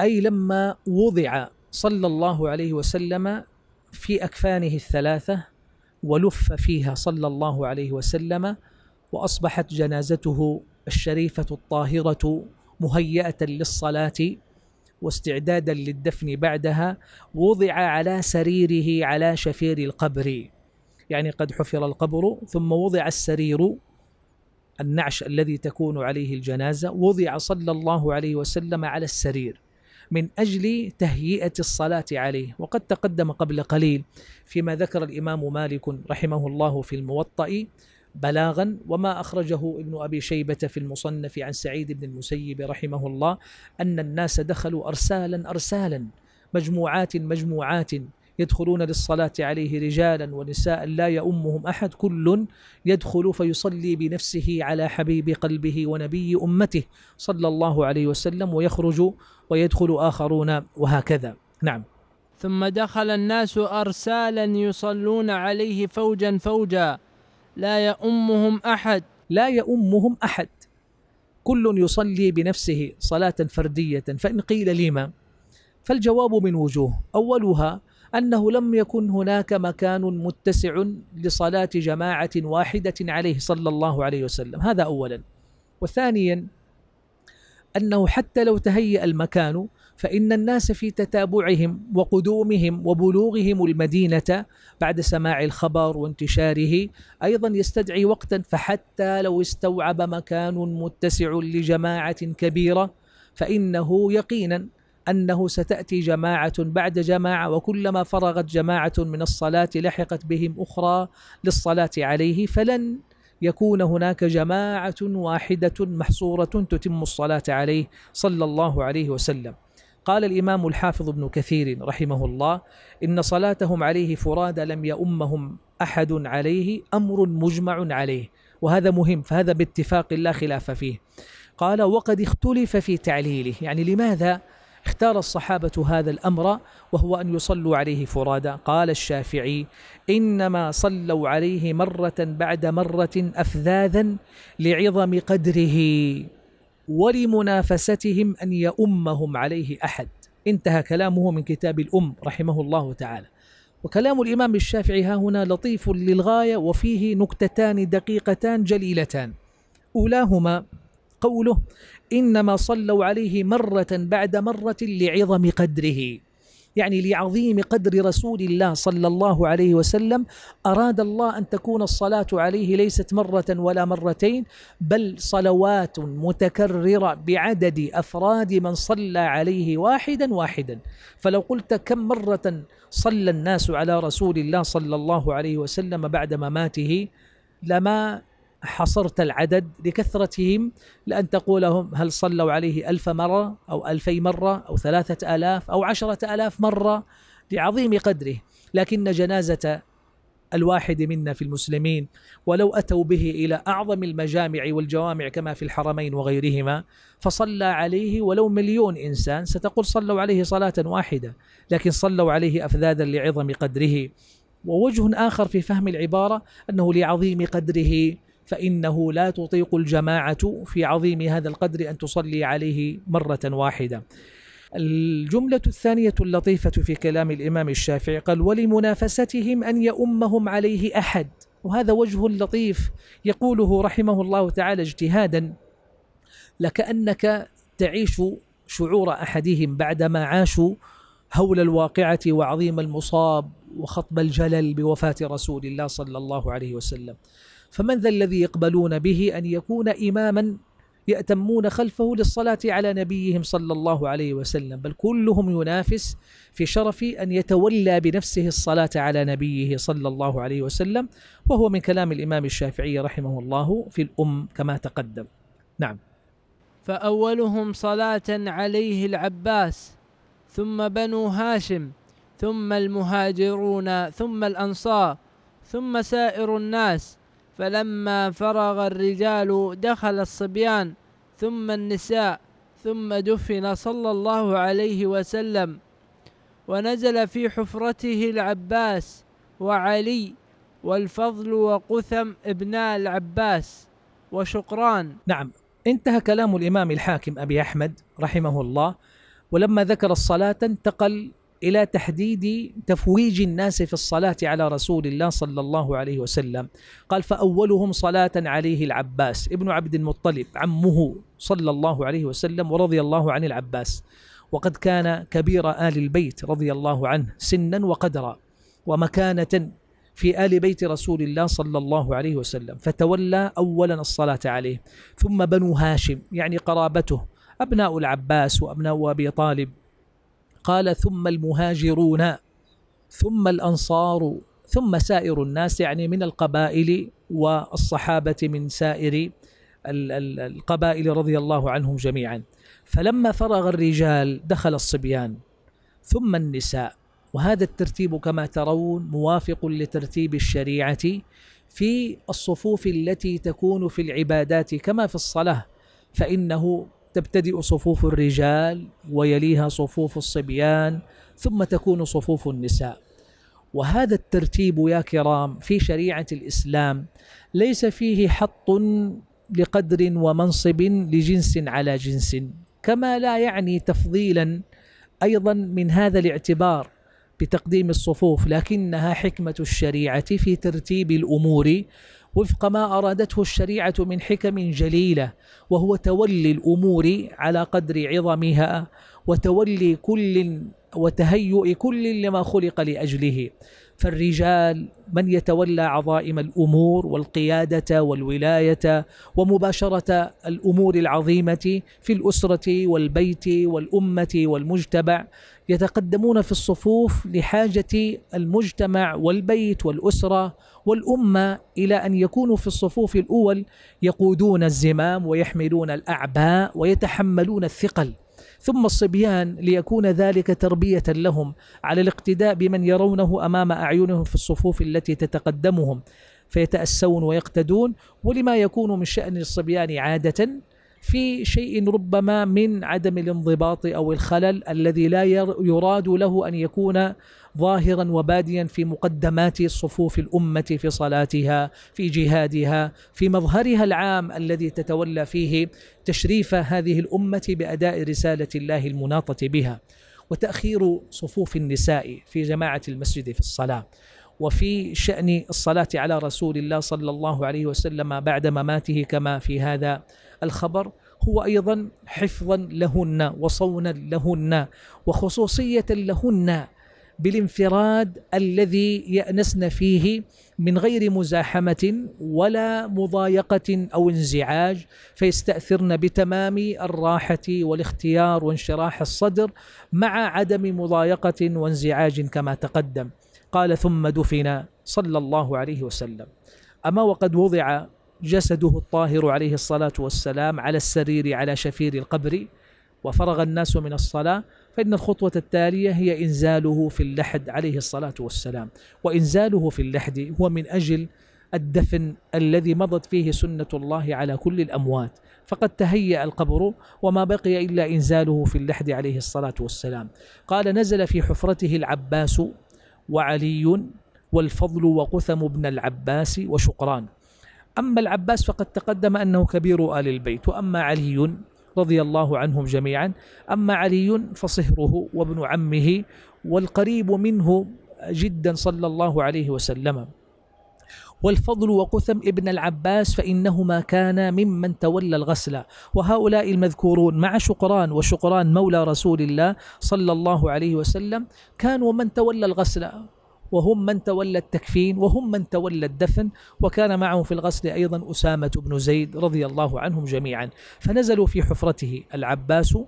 أي لما وضع صلى الله عليه وسلم في أكفانه الثلاثة ولف فيها صلى الله عليه وسلم وأصبحت جنازته الشريفة الطاهرة مهيئة للصلاة واستعدادا للدفن بعدها وضع على سريره على شفير القبر يعني قد حفر القبر ثم وضع السرير النعش الذي تكون عليه الجنازة وضع صلى الله عليه وسلم على السرير من أجل تهيئة الصلاة عليه وقد تقدم قبل قليل فيما ذكر الإمام مالك رحمه الله في الموطأ بلاغا وما أخرجه ابن أبي شيبة في المصنف عن سعيد بن المسيب رحمه الله أن الناس دخلوا أرسالا أرسالا مجموعات مجموعات يدخلون للصلاة عليه رجالا ونساء لا يؤمهم أحد كل يدخل فيصلي بنفسه على حبيب قلبه ونبي أمته صلى الله عليه وسلم ويخرج ويدخل آخرون وهكذا نعم ثم دخل الناس أرسالا يصلون عليه فوجا فوجا لا يؤمهم أحد لا يؤمهم أحد كل يصلي بنفسه صلاة فردية فإن قيل لما فالجواب من وجوه أولها أنه لم يكن هناك مكان متسع لصلاة جماعة واحدة عليه صلى الله عليه وسلم هذا أولا وثانيا أنه حتى لو تهيأ المكان فإن الناس في تتابعهم وقدومهم وبلوغهم المدينة بعد سماع الخبر وانتشاره أيضا يستدعي وقتا فحتى لو استوعب مكان متسع لجماعة كبيرة فإنه يقينا أنه ستأتي جماعة بعد جماعة وكلما فرغت جماعة من الصلاة لحقت بهم أخرى للصلاة عليه فلن يكون هناك جماعة واحدة محصورة تتم الصلاة عليه صلى الله عليه وسلم قال الإمام الحافظ ابن كثير رحمه الله إن صلاتهم عليه فرادى لم يؤمهم أحد عليه أمر مجمع عليه وهذا مهم فهذا باتفاق لا خلاف فيه قال وقد اختلف في تعليله يعني لماذا اختار الصحابة هذا الأمر وهو أن يصلوا عليه فرادا قال الشافعي إنما صلوا عليه مرة بعد مرة أفذاذا لعظم قدره ولمنافستهم أن يؤمهم عليه أحد انتهى كلامه من كتاب الأم رحمه الله تعالى وكلام الإمام الشافعي ها هنا لطيف للغاية وفيه نكتتان دقيقتان جليلتان أولاهما قوله إنما صلوا عليه مرة بعد مرة لعظم قدره يعني لعظيم قدر رسول الله صلى الله عليه وسلم أراد الله أن تكون الصلاة عليه ليست مرة ولا مرتين بل صلوات متكررة بعدد أفراد من صلى عليه واحدا واحدا فلو قلت كم مرة صلى الناس على رسول الله صلى الله عليه وسلم بعد مماته لما حصرت العدد لكثرتهم لأن تقول هل صلوا عليه ألف مرة أو ألفي مرة أو ثلاثة آلاف أو عشرة آلاف مرة لعظيم قدره لكن جنازة الواحد منا في المسلمين ولو أتوا به إلى أعظم المجامع والجوامع كما في الحرمين وغيرهما فصلى عليه ولو مليون إنسان ستقول صلوا عليه صلاة واحدة لكن صلوا عليه أفذاذا لعظم قدره ووجه آخر في فهم العبارة أنه لعظيم قدره فإنه لا تطيق الجماعة في عظيم هذا القدر أن تصلي عليه مرة واحدة الجملة الثانية اللطيفة في كلام الإمام الشافعي قال ولمنافستهم أن يؤمهم عليه أحد وهذا وجه لطيف يقوله رحمه الله تعالى اجتهادا لكأنك تعيش شعور أحدهم بعدما عاشوا هول الواقعة وعظيم المصاب وخطب الجلل بوفاة رسول الله صلى الله عليه وسلم فمن ذا الذي يقبلون به أن يكون إماما يأتمون خلفه للصلاة على نبيهم صلى الله عليه وسلم بل كلهم ينافس في شرف أن يتولى بنفسه الصلاة على نبيه صلى الله عليه وسلم وهو من كلام الإمام الشافعي رحمه الله في الأم كما تقدم نعم فأولهم صلاة عليه العباس ثم بنو هاشم ثم المهاجرون ثم الأنصار ثم سائر الناس فلما فرغ الرجال دخل الصبيان ثم النساء ثم دفن صلى الله عليه وسلم ونزل في حفرته العباس وعلي والفضل وقثم ابناء العباس وشقران نعم انتهى كلام الإمام الحاكم أبي أحمد رحمه الله ولما ذكر الصلاة انتقل الى تحديد تفويج الناس في الصلاه على رسول الله صلى الله عليه وسلم قال فاولهم صلاه عليه العباس ابن عبد المطلب عمه صلى الله عليه وسلم ورضي الله عن العباس وقد كان كبير ال البيت رضي الله عنه سنا وقدرا ومكانه في ال بيت رسول الله صلى الله عليه وسلم فتولى اولا الصلاه عليه ثم بنو هاشم يعني قرابته ابناء العباس وابناء ابي طالب قال ثم المهاجرون ثم الأنصار ثم سائر الناس يعني من القبائل والصحابة من سائر القبائل رضي الله عنهم جميعا فلما فرغ الرجال دخل الصبيان ثم النساء وهذا الترتيب كما ترون موافق لترتيب الشريعة في الصفوف التي تكون في العبادات كما في الصلاة فإنه تبتدئ صفوف الرجال ويليها صفوف الصبيان ثم تكون صفوف النساء وهذا الترتيب يا كرام في شريعه الاسلام ليس فيه حط لقدر ومنصب لجنس على جنس كما لا يعني تفضيلا ايضا من هذا الاعتبار بتقديم الصفوف لكنها حكمه الشريعه في ترتيب الامور وفق ما أرادته الشريعة من حكم جليلة وهو تولي الأمور على قدر عظمها وتولي كل وتهيؤ كل لما خلق لأجله فالرجال من يتولى عظائم الامور والقياده والولايه ومباشره الامور العظيمه في الاسره والبيت والامه والمجتمع يتقدمون في الصفوف لحاجة المجتمع والبيت والأسرة والأمة إلى أن يكونوا في الصفوف الأول يقودون الزمام ويحملون الأعباء ويتحملون الثقل ثم الصبيان ليكون ذلك تربية لهم على الاقتداء بمن يرونه أمام أعينهم في الصفوف التي تتقدمهم فيتأسون ويقتدون ولما يكون من شأن الصبيان عادة في شيء ربما من عدم الانضباط او الخلل الذي لا يراد له ان يكون ظاهرا وباديا في مقدمات صفوف الامه في صلاتها في جهادها في مظهرها العام الذي تتولى فيه تشريف هذه الامه باداء رساله الله المناطه بها وتاخير صفوف النساء في جماعه المسجد في الصلاه وفي شأن الصلاة على رسول الله صلى الله عليه وسلم بعد مماته كما في هذا الخبر هو أيضا حفظا لهن وصونا لهن وخصوصية لهن بالانفراد الذي يأنسن فيه من غير مزاحمة ولا مضايقة أو انزعاج فيستأثرن بتمام الراحة والاختيار وانشراح الصدر مع عدم مضايقة وانزعاج كما تقدم قال ثم دفن صلى الله عليه وسلم أما وقد وضع جسده الطاهر عليه الصلاة والسلام على السرير على شفير القبر وفرغ الناس من الصلاة فإن الخطوة التالية هي إنزاله في اللحد عليه الصلاة والسلام وإنزاله في اللحد هو من أجل الدفن الذي مضت فيه سنة الله على كل الأموات فقد تهيأ القبر وما بقي إلا إنزاله في اللحد عليه الصلاة والسلام قال نزل في حفرته العباس وعلي والفضل وقثم بن العباس وشقران أما العباس فقد تقدم أنه كبير آل البيت وأما علي رضي الله عنهم جميعا أما علي فصهره وابن عمه والقريب منه جدا صلى الله عليه وسلم والفضل وقثم ابن العباس فإنهما كانا ممن تولى الغسل وهؤلاء المذكورون مع شقران وشقران مولى رسول الله صلى الله عليه وسلم كانوا من تولى الغسل وهم من تولى التكفين وهم من تولى الدفن وكان معه في الغسل أيضا أسامة بن زيد رضي الله عنهم جميعا فنزلوا في حفرته العباس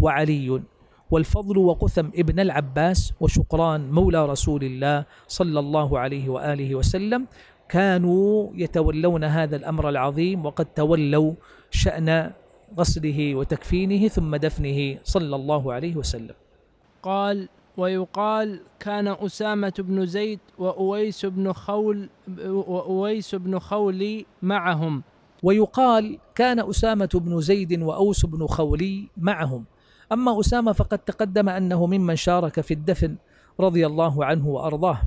وعلي والفضل وقثم ابن العباس وشقران مولى رسول الله صلى الله عليه وآله وسلم كانوا يتولون هذا الأمر العظيم وقد تولوا شأن غسله وتكفينه ثم دفنه صلى الله عليه وسلم قال ويقال كان أسامة بن زيد وأويس بن خول وأويس بن خولي معهم ويقال كان أسامة بن زيد وأوس بن خولي معهم أما أسامة فقد تقدم أنه ممن شارك في الدفن رضي الله عنه وأرضاه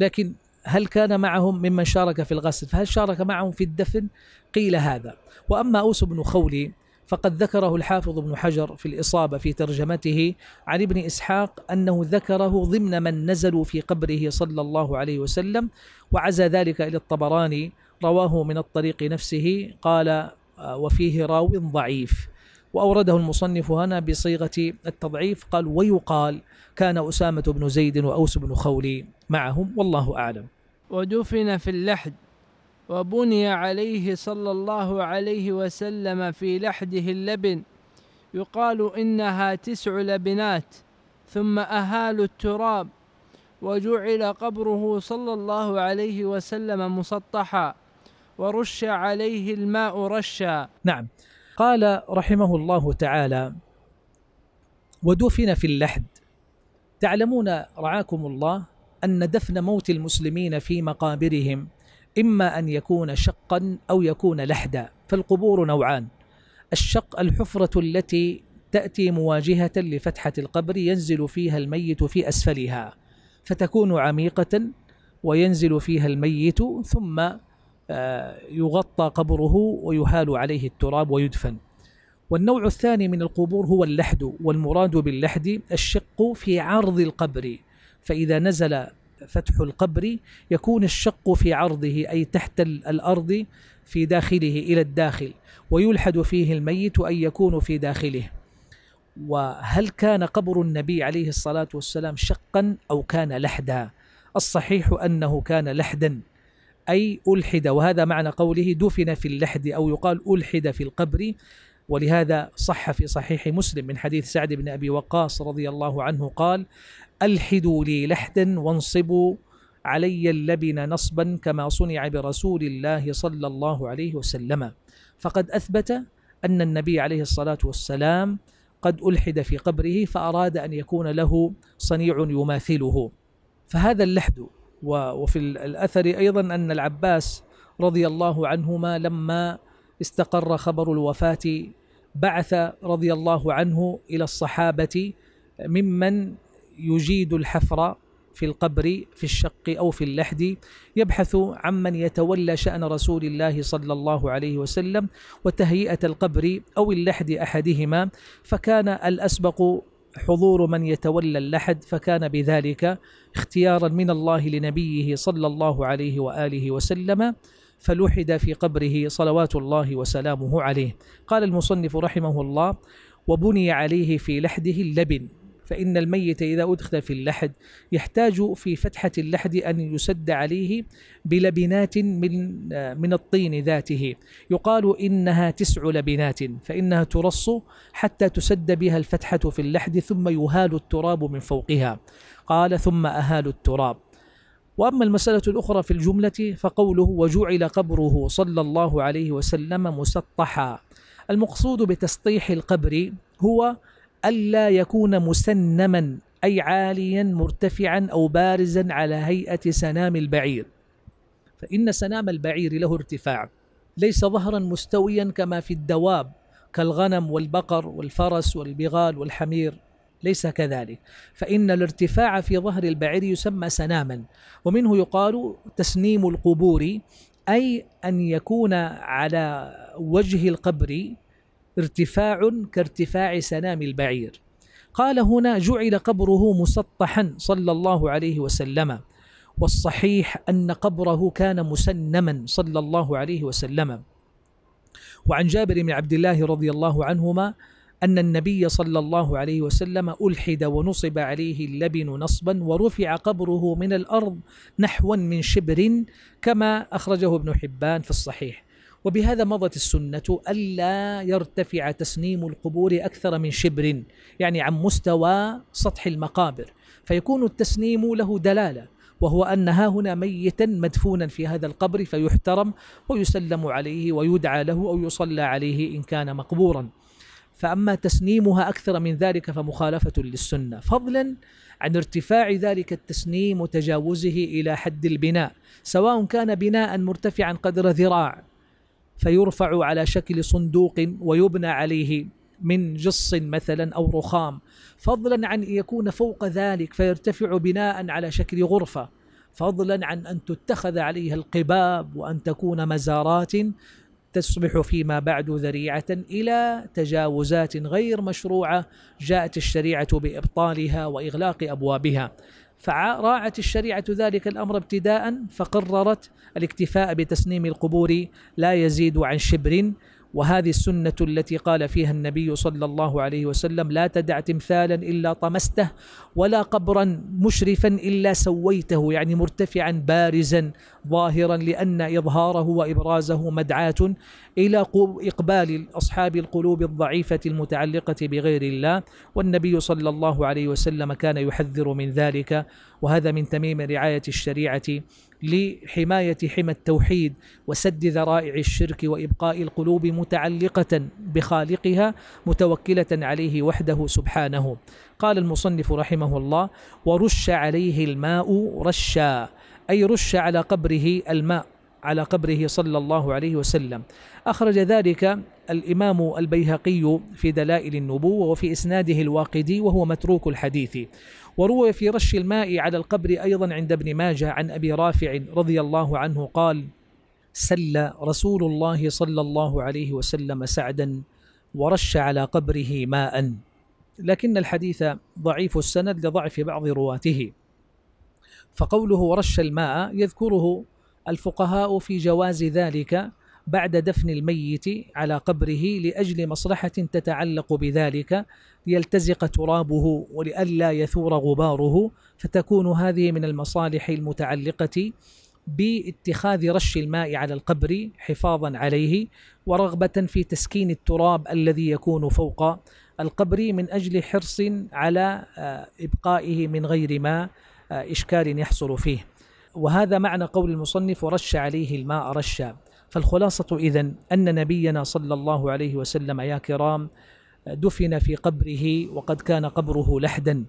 لكن هل كان معهم ممن شارك في الغسل فهل شارك معهم في الدفن قيل هذا وأما أوس بن خولي فقد ذكره الحافظ ابن حجر في الإصابة في ترجمته عن ابن إسحاق أنه ذكره ضمن من نزلوا في قبره صلى الله عليه وسلم وعزى ذلك إلى الطبراني رواه من الطريق نفسه قال آه، وفيه راو ضعيف وأورده المصنف هنا بصيغة التضعيف قال ويقال كان أسامة بن زيد وأوس بن خولي معهم والله أعلم ودفن في اللحد وبني عليه صلى الله عليه وسلم في لحده اللبن يقال إنها تسع لبنات ثم أهالوا التراب وجعل قبره صلى الله عليه وسلم مسطحا ورش عليه الماء رشا نعم قال رحمه الله تعالى ودفن في اللحد تعلمون رعاكم الله أن دفن موت المسلمين في مقابرهم إما أن يكون شقا أو يكون لحدا فالقبور نوعان الشق الحفرة التي تأتي مواجهة لفتحة القبر ينزل فيها الميت في أسفلها فتكون عميقة وينزل فيها الميت ثم آه، يغطى قبره ويهال عليه التراب ويدفن والنوع الثاني من القبور هو اللحد والمراد باللحد الشق في عرض القبر فإذا نزل فتح القبر يكون الشق في عرضه أي تحت الأرض في داخله إلى الداخل ويلحد فيه الميت أن يكون في داخله وهل كان قبر النبي عليه الصلاة والسلام شقا أو كان لحدا الصحيح أنه كان لحدا أي ألحد وهذا معنى قوله دفن في اللحد أو يقال ألحد في القبر ولهذا صح في صحيح مسلم من حديث سعد بن ابي وقاص رضي الله عنه قال: الحدوا لي لحدا وانصبوا علي اللبن نصبا كما صنع برسول الله صلى الله عليه وسلم فقد اثبت ان النبي عليه الصلاه والسلام قد الحد في قبره فاراد ان يكون له صنيع يماثله فهذا اللحد وفي الاثر ايضا ان العباس رضي الله عنهما لما استقر خبر الوفاة بعث رضي الله عنه إلى الصحابة ممن يجيد الحفر في القبر في الشق أو في اللحد يبحث عمن يتولى شأن رسول الله صلى الله عليه وسلم وتهيئة القبر أو اللحد أحدهما فكان الأسبق حضور من يتولى اللحد فكان بذلك اختيارا من الله لنبيه صلى الله عليه وآله وسلم فلوحد في قبره صلوات الله وسلامه عليه قال المصنف رحمه الله وبني عليه في لحده اللبن فإن الميت إذا أدخل في اللحد يحتاج في فتحة اللحد أن يسد عليه بلبنات من من الطين ذاته يقال إنها تسع لبنات فإنها ترص حتى تسد بها الفتحة في اللحد ثم يهال التراب من فوقها قال ثم أهال التراب واما المساله الاخرى في الجمله فقوله وجعل قبره صلى الله عليه وسلم مسطحا المقصود بتسطيح القبر هو الا يكون مسنما اي عاليا مرتفعا او بارزا على هيئه سنام البعير فان سنام البعير له ارتفاع ليس ظهرا مستويا كما في الدواب كالغنم والبقر والفرس والبغال والحمير ليس كذلك فإن الارتفاع في ظهر البعير يسمى سناما ومنه يقال تسنيم القبور أي أن يكون على وجه القبر ارتفاع كارتفاع سنام البعير قال هنا جعل قبره مسطحا صلى الله عليه وسلم والصحيح أن قبره كان مسنما صلى الله عليه وسلم وعن جابر بن عبد الله رضي الله عنهما أن النبي صلى الله عليه وسلم ألحد ونصب عليه اللبن نصبا ورفع قبره من الأرض نحوا من شبر كما أخرجه ابن حبان في الصحيح وبهذا مضت السنة ألا يرتفع تسنيم القبور أكثر من شبر يعني عن مستوى سطح المقابر فيكون التسنيم له دلالة وهو أن ها هنا ميتا مدفونا في هذا القبر فيحترم ويسلم عليه ويدعى له أو يصلى عليه إن كان مقبورا فأما تسنيمها أكثر من ذلك فمخالفة للسنة فضلا عن ارتفاع ذلك التسنيم وتجاوزه إلى حد البناء سواء كان بناء مرتفعا قدر ذراع فيرفع على شكل صندوق ويبنى عليه من جص مثلا او رخام فضلا عن ان يكون فوق ذلك فيرتفع بناء على شكل غرفه فضلا عن ان تتخذ عليها القباب وان تكون مزارات تصبح فيما بعد ذريعه الى تجاوزات غير مشروعه جاءت الشريعه بابطالها واغلاق ابوابها فراعت الشريعه ذلك الامر ابتداء فقررت الاكتفاء بتسنيم القبور لا يزيد عن شبر وهذه السنة التي قال فيها النبي صلى الله عليه وسلم لا تدع تمثالا إلا طمسته ولا قبرا مشرفا إلا سويته يعني مرتفعا بارزا ظاهرا لأن إظهاره وإبرازه مدعاة إلى إقبال أصحاب القلوب الضعيفة المتعلقة بغير الله والنبي صلى الله عليه وسلم كان يحذر من ذلك وهذا من تميم رعاية الشريعة لحمايه حمى التوحيد وسد ذرائع الشرك وابقاء القلوب متعلقه بخالقها متوكله عليه وحده سبحانه قال المصنف رحمه الله ورش عليه الماء رشا اي رش على قبره الماء على قبره صلى الله عليه وسلم أخرج ذلك الإمام البيهقي في دلائل النبوة وفي إسناده الواقدي وهو متروك الحديث وروي في رش الماء على القبر أيضا عند ابن ماجه عن أبي رافع رضي الله عنه قال سل رسول الله صلى الله عليه وسلم سعدا ورش على قبره ماء لكن الحديث ضعيف السند لضعف بعض رواته فقوله رش الماء يذكره الفقهاء في جواز ذلك بعد دفن الميت على قبره لاجل مصلحه تتعلق بذلك ليلتزق ترابه ولئلا يثور غباره فتكون هذه من المصالح المتعلقه باتخاذ رش الماء على القبر حفاظا عليه ورغبه في تسكين التراب الذي يكون فوق القبر من اجل حرص على آه، ابقائه من غير ما آه، اشكال يحصل فيه وهذا معنى قول المصنف ورش عليه الماء رشا فالخلاصه اذا ان نبينا صلى الله عليه وسلم يا كرام دفن في قبره وقد كان قبره لحدا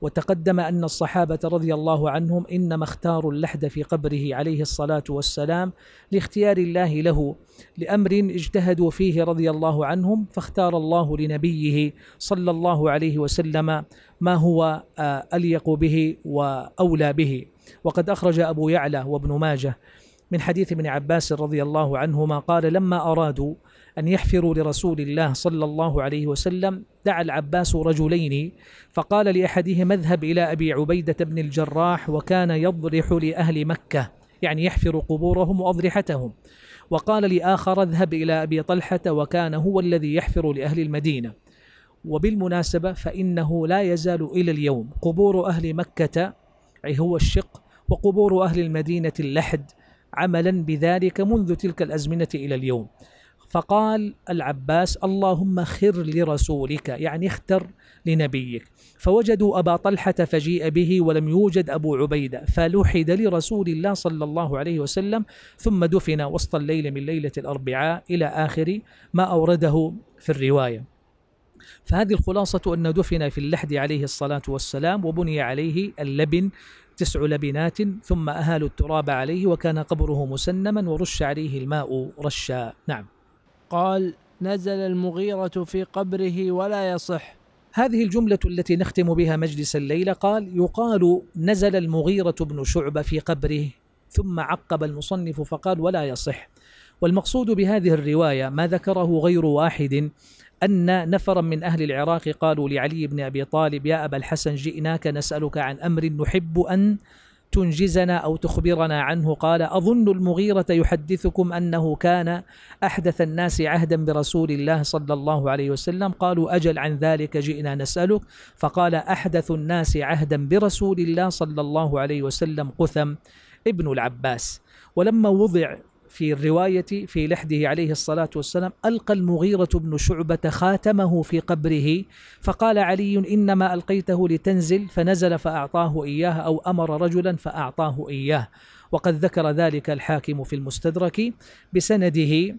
وتقدم أن الصحابة رضي الله عنهم إنما اختاروا اللحد في قبره عليه الصلاة والسلام لاختيار الله له لأمر اجتهدوا فيه رضي الله عنهم فاختار الله لنبيه صلى الله عليه وسلم ما هو آه، أليق به وأولى به وقد أخرج أبو يعلى وابن ماجه من حديث ابن عباس رضي الله عنهما قال لما أرادوا أن يحفروا لرسول الله صلى الله عليه وسلم دعا العباس رجلين فقال لأحدهما اذهب إلى أبي عبيدة بن الجراح وكان يضرح لأهل مكة يعني يحفر قبورهم وأضرحتهم وقال لآخر اذهب إلى أبي طلحة وكان هو الذي يحفر لأهل المدينة وبالمناسبة فإنه لا يزال إلى اليوم قبور أهل مكة أي هو الشق وقبور أهل المدينة اللحد عملا بذلك منذ تلك الأزمنة إلى اليوم فقال العباس اللهم خر لرسولك يعني اختر لنبيك فوجدوا أبا طلحة فجيء به ولم يوجد أبو عبيدة فلحد لرسول الله صلى الله عليه وسلم ثم دفن وسط الليل من ليلة الأربعاء إلى آخر ما أورده في الرواية فهذه الخلاصة أن دفن في اللحد عليه الصلاة والسلام وبني عليه اللبن تسع لبنات ثم أهالوا التراب عليه وكان قبره مسنما ورش عليه الماء رشا نعم قال نزل المغيرة في قبره ولا يصح هذه الجملة التي نختم بها مجلس الليلة قال يقال نزل المغيرة بن شعبة في قبره ثم عقب المصنف فقال ولا يصح والمقصود بهذه الرواية ما ذكره غير واحد أن نفرا من أهل العراق قالوا لعلي بن أبي طالب يا أبا الحسن جئناك نسألك عن أمر نحب أن تنجزنا أو تخبرنا عنه قال أظن المغيرة يحدثكم أنه كان أحدث الناس عهدا برسول الله صلى الله عليه وسلم قالوا أجل عن ذلك جئنا نسألك فقال أحدث الناس عهدا برسول الله صلى الله عليه وسلم قثم ابن العباس ولما وضع في الرواية في لحده عليه الصلاة والسلام ألقى المغيرة بن شعبة خاتمه في قبره فقال علي إنما ألقيته لتنزل فنزل فأعطاه إياه أو أمر رجلا فأعطاه إياه وقد ذكر ذلك الحاكم في المستدرك بسنده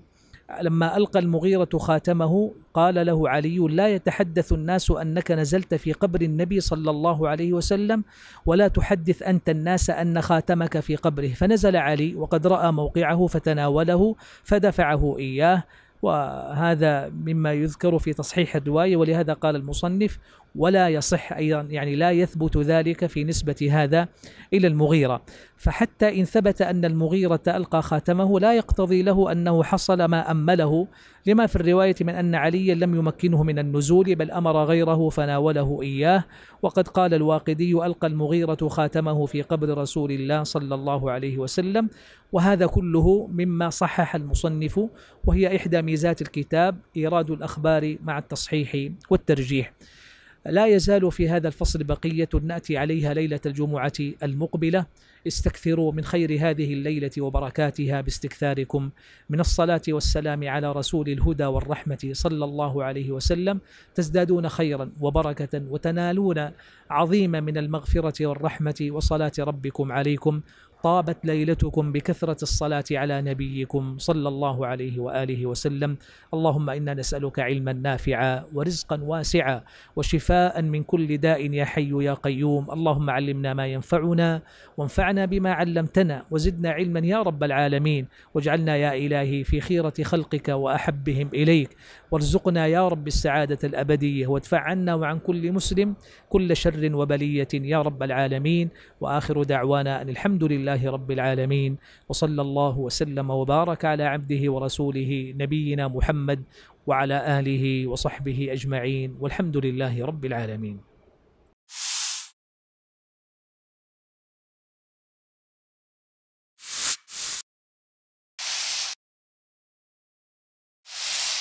لما ألقى المغيرة خاتمه قال له علي لا يتحدث الناس أنك نزلت في قبر النبي صلى الله عليه وسلم ولا تحدث أنت الناس أن خاتمك في قبره فنزل علي وقد رأى موقعه فتناوله فدفعه إياه وهذا مما يذكر في تصحيح الرواية ولهذا قال المصنف ولا يصح أيضا يعني لا يثبت ذلك في نسبة هذا إلى المغيرة فحتى إن ثبت أن المغيرة ألقى خاتمه لا يقتضي له أنه حصل ما أمله لما في الرواية من أن عليا لم يمكنه من النزول بل أمر غيره فناوله إياه وقد قال الواقدي ألقى المغيرة خاتمه في قبر رسول الله صلى الله عليه وسلم وهذا كله مما صحح المصنف وهي إحدى ميزات الكتاب إيراد الأخبار مع التصحيح والترجيح لا يزال في هذا الفصل بقية نأتي عليها ليلة الجمعة المقبلة استكثروا من خير هذه الليلة وبركاتها باستكثاركم من الصلاة والسلام على رسول الهدى والرحمة صلى الله عليه وسلم تزدادون خيرا وبركة وتنالون عظيما من المغفرة والرحمة وصلاة ربكم عليكم طابت ليلتكم بكثرة الصلاة على نبيكم صلى الله عليه وآله وسلم اللهم إنا نسألك علما نافعا ورزقا واسعا وشفاء من كل داء يا حي يا قيوم اللهم علمنا ما ينفعنا وانفعنا بما علمتنا وزدنا علما يا رب العالمين واجعلنا يا إلهي في خيرة خلقك وأحبهم إليك وارزقنا يا رب السعادة الأبدية وادفع عنا وعن كل مسلم كل شر وبلية يا رب العالمين وآخر دعوانا أن الحمد لله رب العالمين وصلى الله وسلم وبارك على عبده ورسوله نبينا محمد وعلى آله وصحبه أجمعين والحمد لله رب العالمين